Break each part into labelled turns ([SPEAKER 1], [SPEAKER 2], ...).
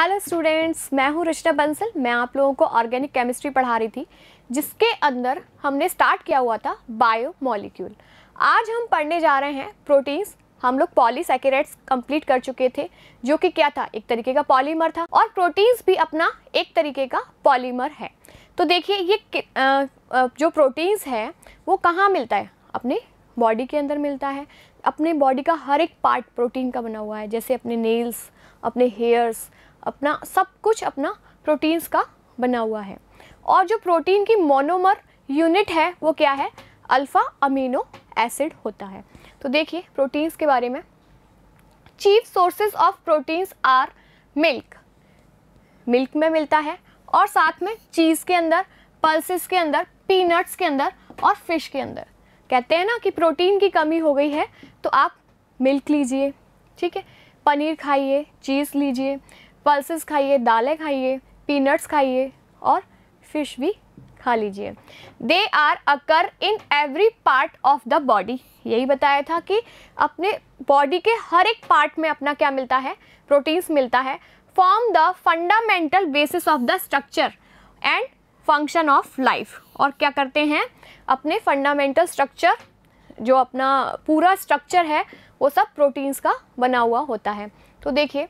[SPEAKER 1] hello students मैं हूं रिश्ता बंसल मैं आप लोगों को ऑर्गेनिक केमिस्ट्री पढ़ा रही थी जिसके अंदर हमने स्टार्ट किया हुआ था बायो मॉलिक्यूल आज हम पढ़ने जा रहे हैं प्रोटीन्स हम लोग पॉलीसेकेरेट्स कंप्लीट कर चुके थे जो कि क्या था एक तरीके का पॉलीमर था और प्रोटीन्स भी अपना एक तरीके का पॉलीमर है तो देखिए ये आ, जो प्रोटीन्स है वो कहाँ मिलता है अपने बॉडी के अंदर मिलता है अपने बॉडी का हर एक पार्ट प्रोटीन का बना हुआ है जैसे अपने नेल्स अपने हेयर्स अपना सब कुछ अपना प्रोटीन्स का बना हुआ है और जो प्रोटीन की मोनोमर यूनिट है वो क्या है अल्फ़ा अमीनो एसिड होता है तो देखिए प्रोटीन्स के बारे में chief sources of proteins are milk milk में मिलता है और साथ में चीज़ के अंदर पल्सिस के अंदर पीनट्स के अंदर और फिश के अंदर कहते हैं ना कि प्रोटीन की कमी हो गई है तो आप मिल्क लीजिए ठीक है पनीर खाइए चीज़ लीजिए पल्सेस खाइए दालें खाइए पीनट्स खाइए और फिश भी खा लीजिए they are occur in every part of the body यही बताया था कि अपने बॉडी के हर एक पार्ट में अपना क्या मिलता है प्रोटीन्स मिलता है form the fundamental basis of the structure and function of life और क्या करते हैं अपने फंडामेंटल स्ट्रक्चर जो अपना पूरा स्ट्रक्चर है वो सब प्रोटीन्स का बना हुआ होता है तो देखिए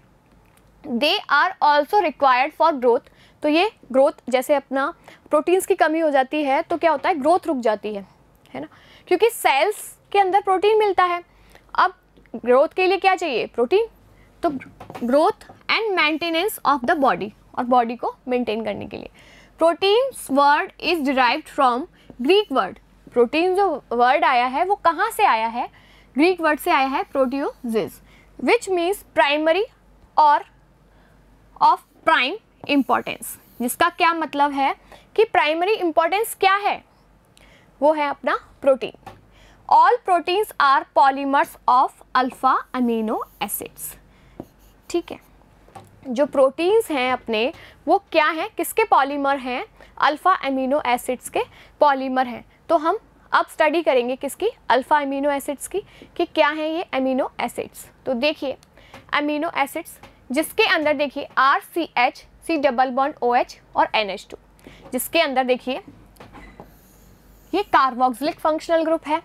[SPEAKER 1] they are also required for growth तो ये ग्रोथ जैसे अपना प्रोटीन्स की कमी हो जाती है तो क्या होता है ग्रोथ रुक जाती है है ना क्योंकि सेल्स के अंदर प्रोटीन मिलता है अब ग्रोथ के लिए क्या चाहिए प्रोटीन तो growth and maintenance of the body और बॉडी को मेंटेन करने के लिए protein word is derive from Greek word protein जो वर्ड आया है वो कहाँ से आया है ग्रीक वर्ड से आया है प्रोटियोजिज विच मीन्स प्राइमरी और ऑफ प्राइम इम्पॉर्टेंस जिसका क्या मतलब है कि प्राइमरी इम्पॉर्टेंस क्या है वो है अपना protein all proteins are polymers of alpha amino acids ठीक है जो प्रोटीन्स हैं अपने वो क्या हैं किसके पॉलीमर हैं अल्फ़ा अमीनो एसिड्स के पॉलीमर हैं तो हम अब स्टडी करेंगे किसकी अल्फ़ा अमीनो एसिड्स की कि क्या हैं ये अमीनो एसिड्स तो देखिए अमीनो एसिड्स जिसके अंदर देखिए R C H C double bond O H और एन एच टू जिसके अंदर देखिए ये कार्बोक्सिलिक फंक्शनल ग्रुप है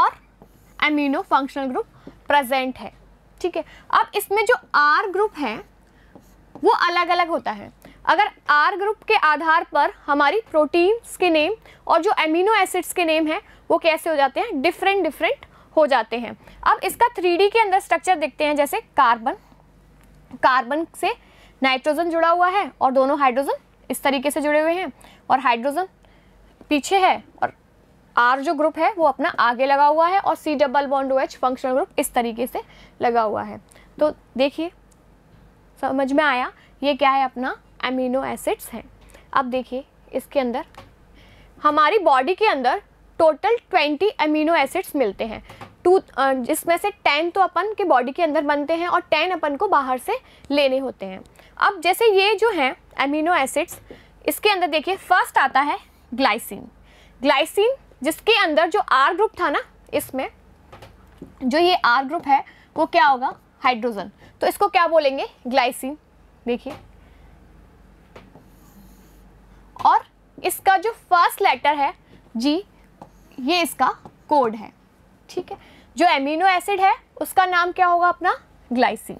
[SPEAKER 1] और एमिनो फंक्शनल ग्रुप प्रेजेंट है ठीक है अब इसमें जो आर ग्रुप है वो अलग अलग होता है अगर आर ग्रुप के आधार पर हमारी प्रोटीन्स के नेम और जो एमिनो एसिड्स के नेम हैं वो कैसे हो जाते हैं डिफरेंट डिफरेंट हो जाते हैं अब इसका थ्री के अंदर स्ट्रक्चर देखते हैं जैसे कार्बन कार्बन से नाइट्रोजन जुड़ा हुआ है और दोनों हाइड्रोजन इस तरीके से जुड़े हुए हैं और हाइड्रोजन पीछे है और आर जो ग्रुप है वो अपना आगे लगा हुआ है और C double bond O H functional group इस तरीके से लगा हुआ है तो देखिए समझ में आया ये क्या है अपना एमिनो एसिड्स हैं अब देखिए इसके अंदर हमारी बॉडी के अंदर टोटल ट्वेंटी अमीनो एसिड्स मिलते हैं टू जिसमें से टेन तो अपन के बॉडी के अंदर बनते हैं और टेन अपन को बाहर से लेने होते हैं अब जैसे ये जो हैं अमीनो एसिड्स इसके अंदर देखिए फर्स्ट आता है ग्लाइसिन ग्लाइसिन जिसके अंदर जो आर ग्रुप था ना इसमें जो ये आर ग्रुप है वो क्या होगा हाइड्रोजन तो इसको क्या बोलेंगे ग्लाइसिन देखिए और इसका जो फर्स्ट लेटर है जी ये इसका कोड है ठीक है जो एमिनो एसिड है उसका नाम क्या होगा अपना ग्लाइसिन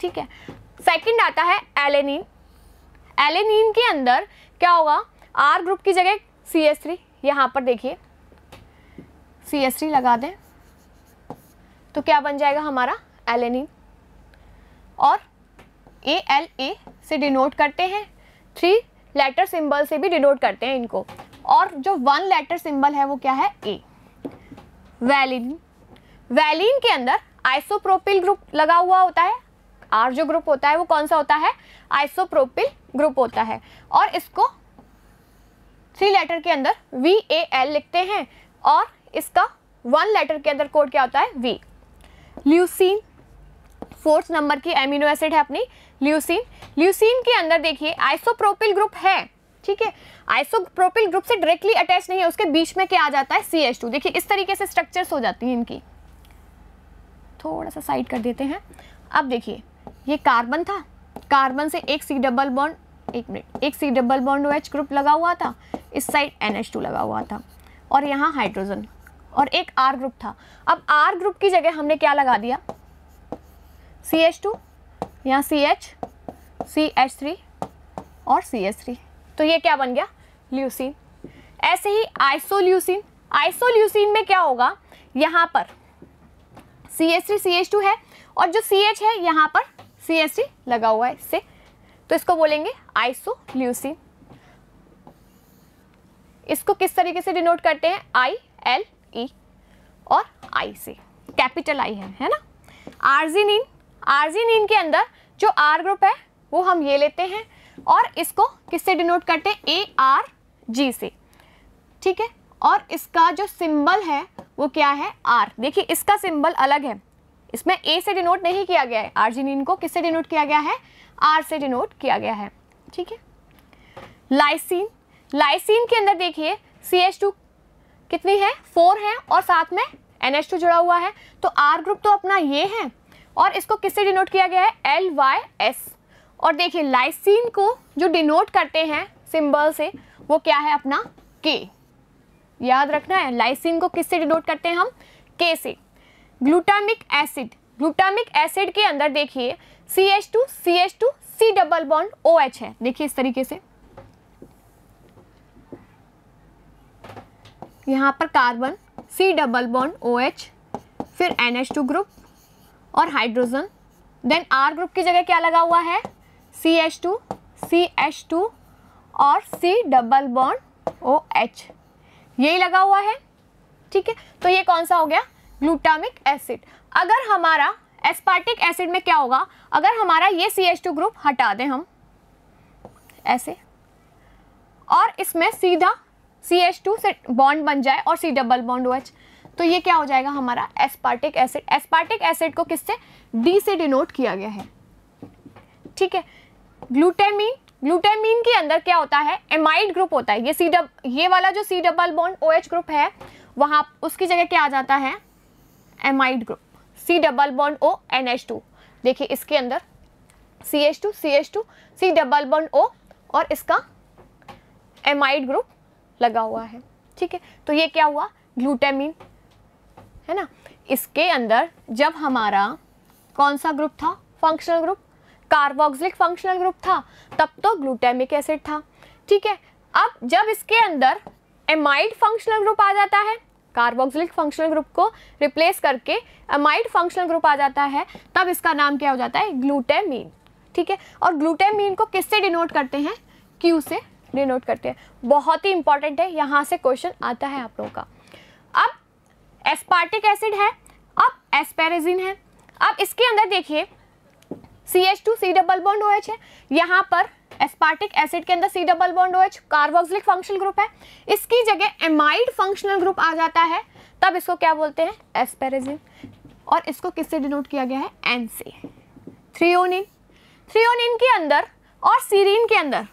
[SPEAKER 1] ठीक है सेकंड आता है एलेनिन एलेनिन के अंदर क्या होगा आर ग्रुप की जगह सी एस थ्री यहाँ पर देखिए सी एस थ्री लगा दें तो क्या बन जाएगा हमारा एलेनिन और ए एल ए से डिनोट करते हैं थ्री लेटर सिंबल से भी डिनोट करते हैं इनको और जो वन लेटर सिंबल है वो क्या है ए वैलिन वैलिन के अंदर आइसोप्रोपिल ग्रुप लगा हुआ होता है आर जो ग्रुप होता है वो कौन सा होता है आइसोप्रोपिल ग्रुप होता है और इसको थ्री लेटर के अंदर वी ए एल लिखते हैं और इसका वन लेटर के अंदर कोड क्या होता है वी ल्यूसिन फोर्थ नंबर की एमिनो एसिड है अपनी ल्यूसिन ल्यूसिन के अंदर देखिए आइसोप्रोपिल ग्रुप है ठीक है आइसोप्रोपिल ग्रुप से डायरेक्टली अटैच नहीं है उसके बीच में क्या आ जाता है सी एच टू देखिए इस तरीके से स्ट्रक्चर्स हो जाती हैं इनकी थोड़ा सा साइड कर देते हैं अब देखिए ये कार्बन था कार्बन से एक सी डबल बॉन्ड एक मिनट एक C double bond O H group लगा हुआ था इस साइड एन एच टू लगा हुआ था और यहाँ हाइड्रोजन और एक आर ग्रुप था अब आर ग्रुप की जगह हमने क्या लगा दिया सी एच टू यहाँ C H C H three और सी एच थ्री तो ये क्या बन गया ल्यूसिन ऐसे ही आइसोल्यूसिन आइसोल्यूसिन में क्या होगा यहाँ पर C S C H two है और जो सी एच है यहाँ पर सी एस सी लगा हुआ है इससे तो इसको बोलेंगे आइसोल्यूसिन इसको किस तरीके से डिनोट करते हैं आई एल ई और आई से कैपिटल आई है है ना आर्जिनिन आर्जिनिन के अंदर जो आर ग्रुप है वो हम ये लेते हैं और इसको किससे डिनोट करते हैं ए आर जी से ठीक है और इसका जो सिंबल है वो क्या है आर देखिए इसका सिंबल अलग है इसमें ए से डिनोट नहीं किया गया है आर्जिनिन को किससे डिनोट किया गया है आर से डिनोट किया गया है ठीक है लाइसिन लाइसिन के अंदर देखिए सी एच टू कितनी है फोर है और साथ में एन एच टू जुड़ा हुआ है तो आर ग्रुप तो अपना ये है और इसको किससे डिनोट किया गया है एल वाई एस और देखिए लाइसिन को जो डिनोट करते हैं सिंबल से वो क्या है अपना के याद रखना है लाइसिन को किससे डिनोट करते हैं हम के से ग्लूटामिक एसिड ग्लूटामिक एसिड के अंदर देखिए C H two C H two C double bond O H है देखिए इस तरीके से यहाँ पर carbon C double bond O H फिर एन एच टू ग्रुप और हाइड्रोजन देन आर ग्रुप की जगह क्या लगा हुआ है C H two C H two और C double bond O H यही लगा हुआ है ठीक है तो ये कौन सा हो गया ग्लूटामिक एसिड अगर हमारा एस्पार्टिक एसिड में क्या होगा अगर हमारा ये सी एच टू ग्रुप हटा दें हम ऐसे और इसमें सीधा सी एच टू से बॉन्ड बन जाए और C double bond O H तो ये क्या हो जाएगा हमारा एस्पार्टिक एसिड एस्पार्टिक एसिड को किससे डी से डिनोट किया गया है ठीक है ग्लूटेमिन ग्लूटामीन के अंदर क्या होता है एमाइड ग्रुप होता है ये सी डब ये वाला जो C double bond O H group है वहाँ उसकी जगह क्या आ जाता है amide group C double bond O N H two देखिए इसके अंदर C H two C H two C double bond O और इसका एमाइड ग्रुप लगा हुआ है ठीक है तो ये क्या हुआ ग्लूटामीन है ना इसके अंदर जब हमारा कौन सा ग्रुप था functional group carboxylic functional group था तब तो ग्लूटेमिक एसिड था ठीक है अब जब इसके अंदर एमाइड फंक्शनल ग्रुप आ जाता है कार्बोक्सिलिक फंक्शनल ग्रुप को रिप्लेस करके एमाइड फंक्शनल ग्रुप आ जाता है तब इसका नाम क्या हो जाता है ग्लूटेमीन ठीक है और ग्लूटेमीन को किससे डिनोट करते हैं क्यू से डिनोट करते हैं बहुत ही इंपॉर्टेंट है यहाँ से क्वेश्चन आता है आप लोगों का अब एस्पार्टिक एसिड है अब एस्पेरेजिन है अब इसके अंदर देखिए C H two C double bond O H है यहाँ पर एस्पार्टिक एसिड के अंदर C double bond O H carboxylic functional group है इसकी जगह एमाइड फंक्शनल ग्रुप आ जाता है तब इसको क्या बोलते हैं एस्पेरेजिन और इसको किससे डिनोट किया गया है एन से थ्रियोनिन थ्रियोनिन के अंदर और सीरीन के अंदर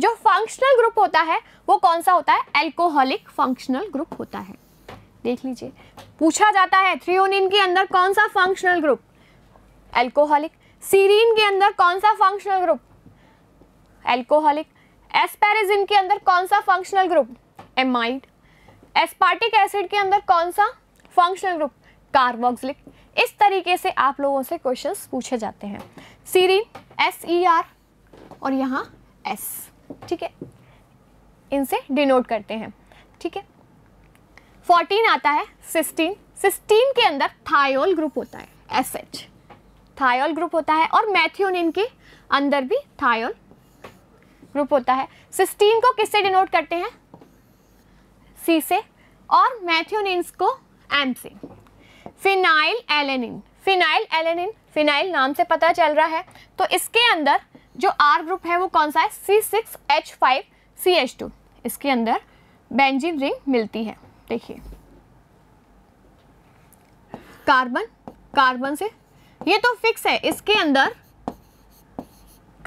[SPEAKER 1] जो फंक्शनल ग्रुप होता है वो कौन सा होता है एल्कोहलिक फंक्शनल ग्रुप होता है देख लीजिए पूछा जाता है थ्रियोनिन के अंदर कौन सा फंक्शनल ग्रुप एल्कोहलिक सीरीन के अंदर कौन सा फंक्शनल ग्रुप एल्कोहलिक एस्पेरिजिन के अंदर कौन सा functional group amide aspartic acid के अंदर कौन सा फंक्शनल ग्रुप कार्बोक्सिलिक इस तरीके से आप लोगों से क्वेश्चंस पूछे जाते हैं सीरीन एस ई आर और यहाँ एस ठीक है इनसे डिनोट करते हैं ठीक है फोर्टीन आता है सिस्टीन सिस्टीन के अंदर थायोल ग्रुप होता है एस एच थायोल ग्रुप होता है और मैथ्योनिन के अंदर भी थायोल ग्रुप होता है सिस्टीन को किससे डिनोट करते हैं सी से और मैथ्योनिन्स को एम से phenylalanine phenylalanine phenyl नाम से पता चल रहा है तो इसके अंदर जो आर ग्रुप है वो कौन सा है C six H five C H two इसके अंदर बेंजीन रिंग मिलती है देखिए कार्बन कार्बन से ये तो फिक्स है इसके अंदर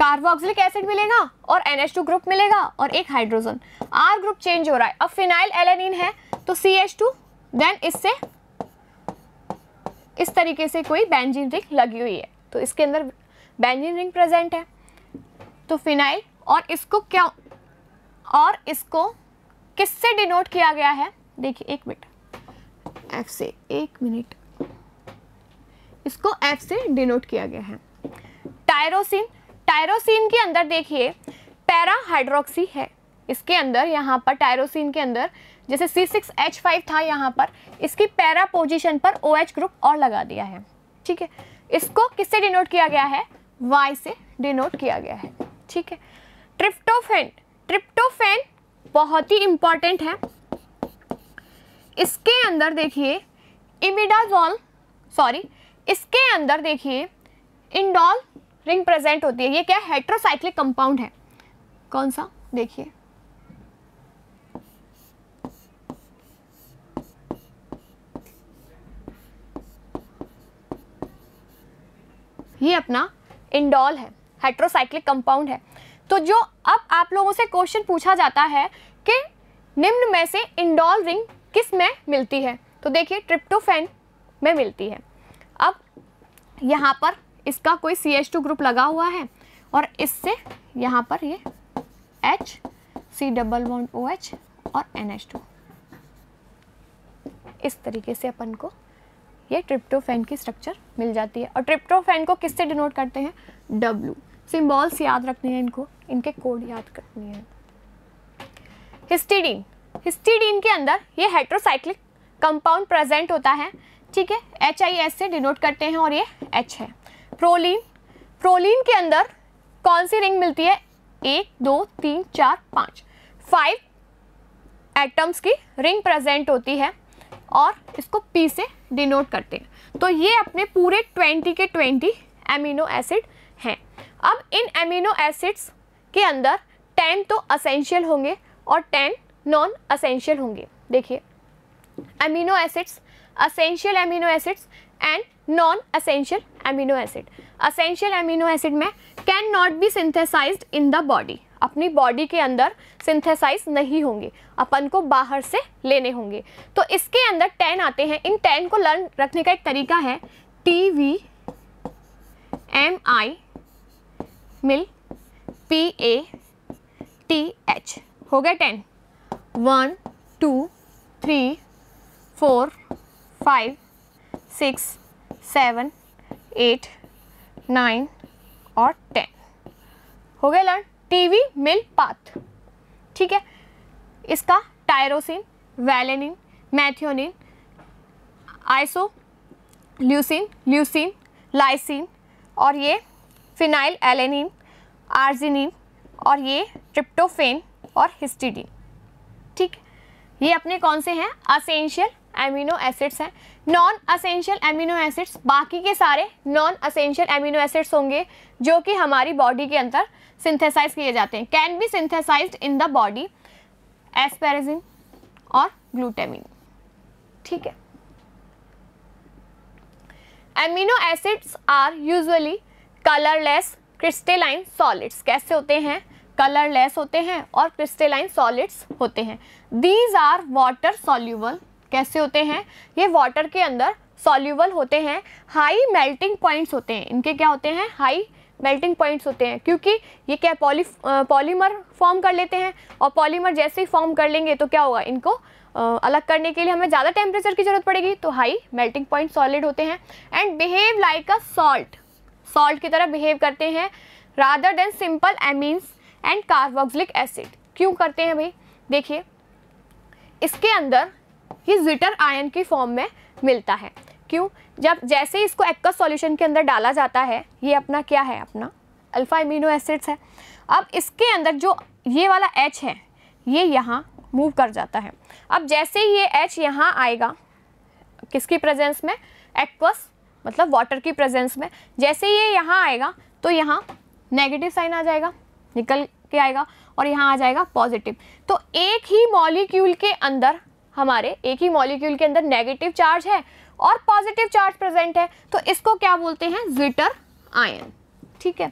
[SPEAKER 1] कार्बोक्सिलिक एसिड मिलेगा और NH2 ग्रुप मिलेगा और एक हाइड्रोजन R ग्रुप चेंज हो रहा है अब फिनाइल एलेनिन है तो CH2 देन इससे इस तरीके से कोई बैंजिन रिंग लगी हुई है तो इसके अंदर बैंजिन रिंग प्रेजेंट है तो फिनाइल और इसको क्या और इसको किससे डिनोट किया गया है देखिए एक मिनट एफ से एक मिनट इसको एफ से डिनोट किया गया है टायरोसिन टायरोसिन के अंदर देखिए पैराहाइड्रोक्सी है इसके अंदर यहाँ पर टायरोसिन के अंदर जैसे C6H5 था यहाँ पर इसकी पैरा पोजीशन पर OH ग्रुप और लगा दिया है ठीक है इसको किससे डिनोट किया गया है Y से डिनोट किया गया है ठीक है ट्रिप्टोफेन ट्रिप्टोफेन बहुत ही इम्पॉर्टेंट है इसके अंदर देखिए इमिडाजॉल सॉरी इसके अंदर देखिए इंडोल रिंग प्रेजेंट होती है ये क्या हेट्रोसाइक्लिक कंपाउंड है कौन सा देखिए ये अपना इंडोल है हेट्रोसाइक्लिक कंपाउंड है तो जो अब आप लोगों से क्वेश्चन पूछा जाता है कि निम्न में से इंडोल रिंग किस में मिलती है तो देखिए ट्रिप्टोफेन में मिलती है अब यहाँ पर इसका कोई सी एच टू ग्रुप लगा हुआ है और इससे यहाँ पर ये H C double one O H और एन एच टू इस तरीके से अपन को ये ट्रिप्टोफेन की स्ट्रक्चर मिल जाती है और ट्रिप्टोफेन को किससे डिनोट करते हैं डब्लू सिम्बॉल्स याद रखने हैं इनको इनके कोड याद करने हैं हिस्टीडीन हिस्टीडीन के अंदर ये हेट्रोसाइक्लिक कंपाउंड प्रेजेंट होता है ठीक है एच आई एस से डिनोट करते हैं और ये एच है प्रोलिन प्रोलिन के अंदर कौन सी रिंग मिलती है एक दो तीन चार पाँच फाइव एटम्स की रिंग प्रेजेंट होती है और इसको पी से डिनोट करते हैं तो ये अपने पूरे ट्वेंटी के ट्वेंटी एमिनो एसिड हैं अब इन एमिनो एसिड्स के अंदर टेन तो असेंशियल होंगे और टेन नॉन असेंशियल होंगे देखिए amino acids essential amino acids and non essential amino acid essential amino acid में can not be synthesize in the body अपनी बॉडी के अंदर सिंथेसाइज नहीं होंगे अपन को बाहर से लेने होंगे तो इसके अंदर टेन आते हैं इन टेन को लर्न रखने का एक तरीका है T V M I mill P A T H हो गया ten one two three four five six seven eight nine और टेन हो गया लर्न टीवी मिल पाथ ठीक है इसका tyrosine valine methionine isoleucine leucine lysine और ये फिनाइल एलेनिन आर्जिनिन और ये ट्रिप्टोफेन और हिस्टिडिन ठीक ये अपने कौन से हैं असेंशियल एमिनो एसिड्स हैं नॉन असेंशियल एमिनो एसिड्स बाकी के सारे नॉन असेंशियल एमिनो एसिड्स होंगे जो कि हमारी बॉडी के अंदर सिंथेसाइज किए जाते हैं can be synthesized in the body asparagine और ग्लूटेमिन ठीक है amino acids are usually colourless crystalline solids कैसे होते हैं कलरलेस होते हैं और क्रिस्टेलाइन सॉलिड्स होते हैं दीज आर वाटर सॉल्यूबल कैसे होते हैं ये वाटर के अंदर सॉल्यूबल होते हैं हाई मेल्टिंग पॉइंट्स होते हैं इनके क्या होते हैं हाई मेल्टिंग पॉइंट्स होते हैं क्योंकि ये क्या पॉली पॉलीमर फॉर्म कर लेते हैं और पॉलीमर जैसे ही फॉर्म कर लेंगे तो क्या होगा इनको आ, अलग करने के लिए हमें ज़्यादा टेम्परेचर की ज़रूरत पड़ेगी तो हाई मेल्टिंग पॉइंट सॉलिड होते हैं and behave like a salt salt की तरह बिहेव करते हैं rather than simple amines and carboxylic acid क्यों करते हैं भाई देखिए इसके अंदर ही जिटर आयन की फॉर्म में मिलता है क्यों जब जैसे इसको एक्वस सॉल्यूशन के अंदर डाला जाता है ये अपना क्या है अपना अल्फा इमीनो एसिड्स है अब इसके अंदर जो ये वाला एच है ये यहाँ मूव कर जाता है अब जैसे ये एच यहाँ आएगा किसकी प्रेजेंस में एक्वस मतलब वाटर की प्रेजेंस में जैसे ये यहाँ आएगा तो यहाँ नेगेटिव साइन आ जाएगा निकल के आएगा और यहाँ आ जाएगा पॉजिटिव तो एक ही मॉलिक्यूल के अंदर हमारे एक ही मॉलिक्यूल के अंदर नेगेटिव चार्ज है और पॉजिटिव चार्ज प्रेजेंट है तो इसको क्या बोलते हैं जिटर आयन ठीक है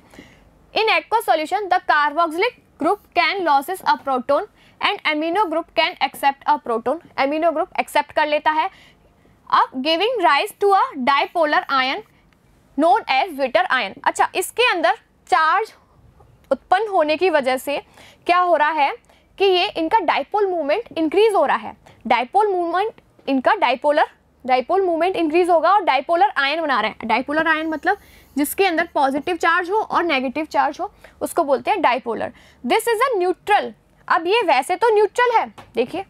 [SPEAKER 1] in aqua solution the carboxylic group can losses a proton and amino group can accept a proton amino group accept कर लेता है अब giving rise to a dipolar ion known as zwitter ion अच्छा इसके अंदर charge उत्पन्न होने की वजह से क्या हो रहा है कि ये इनका डाइपोल मूवमेंट इंक्रीज हो रहा है डाइपोल मूवमेंट इनका डाइपोलर डाइपोल मूवमेंट इंक्रीज होगा और डाइपोलर आयन बना रहे हैं डाइपोलर आयन मतलब जिसके अंदर पॉजिटिव चार्ज हो और नेगेटिव चार्ज हो उसको बोलते हैं dipolar this is a neutral अब ये वैसे तो न्यूट्रल है देखिए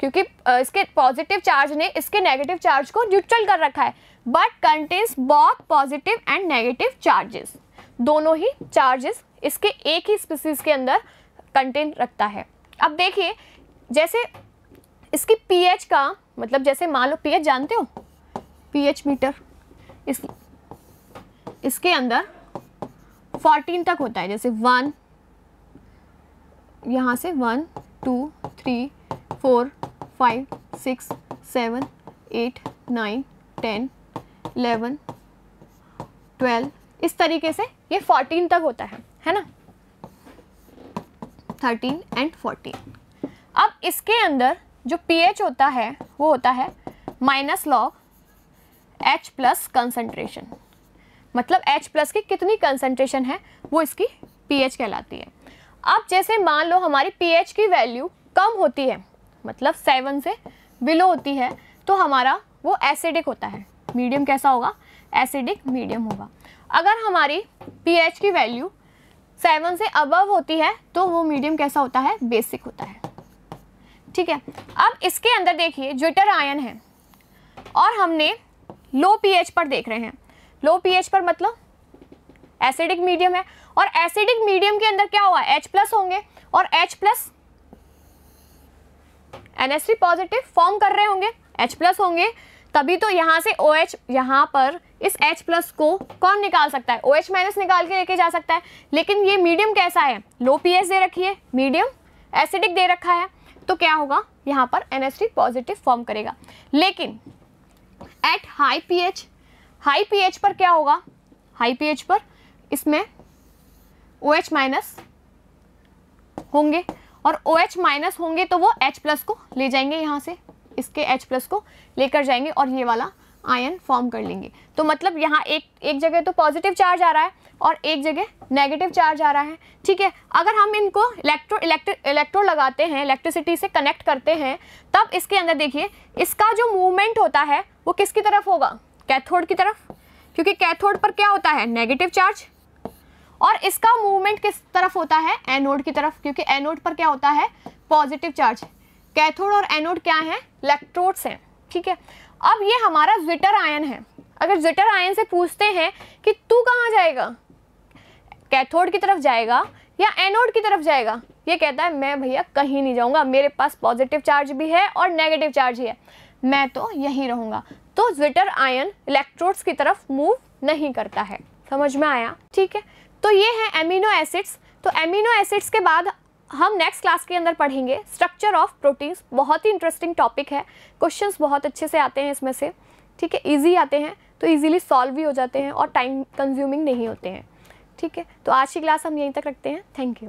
[SPEAKER 1] क्योंकि इसके पॉजिटिव चार्ज ने इसके नेगेटिव चार्ज को न्यूट्रल कर रखा है but contains both positive and negative charges दोनों ही चार्जेस इसके एक ही स्पीसीज के अंदर कंटेंट रखता है अब देखिए जैसे इसकी पीएच का मतलब जैसे मान लो पीएच जानते हो पीएच मीटर इस इसके अंदर 14 तक होता है जैसे वन यहाँ से one two three four five six seven eight nine ten eleven twelve इस तरीके से ये फोर्टीन तक होता है है ना थर्टीन एंड फोर्टीन अब इसके अंदर जो पी होता है वो होता है minus log H plus concentration मतलब एच प्लस की कितनी कंसनट्रेशन है वो इसकी पी कहलाती है अब जैसे मान लो हमारी पी की वैल्यू कम होती है मतलब सेवन से बिलो होती है तो हमारा वो एसिडिक होता है मीडियम कैसा होगा एसिडिक मीडियम होगा अगर हमारी पी की वैल्यू सेवन से अबव होती है तो वो मीडियम कैसा होता है बेसिक होता है ठीक है अब इसके अंदर देखिए ज्विटर आयन है और हमने लो पीएच पर देख रहे हैं लो पीएच पर मतलब एसिडिक मीडियम है और एसिडिक मीडियम के अंदर क्या हुआ एच प्लस होंगे और H plus N positive form कर रहे होंगे एच प्लस होंगे तभी तो यहाँ से ओ OH एच यहाँ पर इस H प्लस को कौन निकाल सकता है ओ OH माइनस निकाल के लेके जा सकता है लेकिन ये मीडियम कैसा है लो पीएच दे रखी है मीडियम एसिडिक दे रखा है तो क्या होगा यहाँ पर एन पॉजिटिव फॉर्म करेगा लेकिन at high P H high pH पर क्या होगा हाई पीएच पर इसमें ओ OH माइनस होंगे और ओ OH माइनस होंगे तो वो H प्लस को ले जाएंगे यहाँ से इसके H प्लस को लेकर जाएंगे और ये वाला आयन फॉर्म कर लेंगे तो मतलब यहाँ एक एक जगह तो पॉजिटिव चार्ज आ रहा है और एक जगह नेगेटिव चार्ज आ रहा है ठीक है अगर हम इनको इलेक्ट्रो इलेक्ट्रो इलेक्ट्रो लगाते हैं इलेक्ट्रिसिटी से कनेक्ट करते हैं तब इसके अंदर देखिए इसका जो मूवमेंट होता है वो किसकी तरफ होगा कैथोड की तरफ क्योंकि कैथोड पर क्या होता है नेगेटिव चार्ज और इसका मूवमेंट किस तरफ होता है एनोड की तरफ क्योंकि एनोड पर क्या होता है पॉजिटिव चार्ज कैथोड और एनोड क्या है इलेक्ट्रोड्स हैं ठीक है अब ये हमारा जिटर आयन है अगर जिटर आयन से पूछते हैं कि तू कहाँ जाएगा कैथोड की तरफ जाएगा या एनोड की तरफ जाएगा ये कहता है मैं भैया कहीं नहीं जाऊँगा मेरे पास पॉजिटिव चार्ज भी है और नेगेटिव चार्ज ही है मैं तो यहीं रहूँगा तो जिटर आयन इलेक्ट्रोड्स की तरफ मूव नहीं करता है समझ में आया ठीक है तो ये है एमिनो एसिड्स तो एमिनो एसिड्स के बाद हम नेक्स्ट क्लास के अंदर पढ़ेंगे स्ट्रक्चर ऑफ प्रोटीन्स बहुत ही इंटरेस्टिंग टॉपिक है क्वेश्चंस बहुत अच्छे से आते हैं इसमें से ठीक है इजी आते हैं तो इजीली सॉल्व भी हो जाते हैं और टाइम कंज्यूमिंग नहीं होते हैं ठीक है तो आज की क्लास हम यहीं तक रखते हैं थैंक यू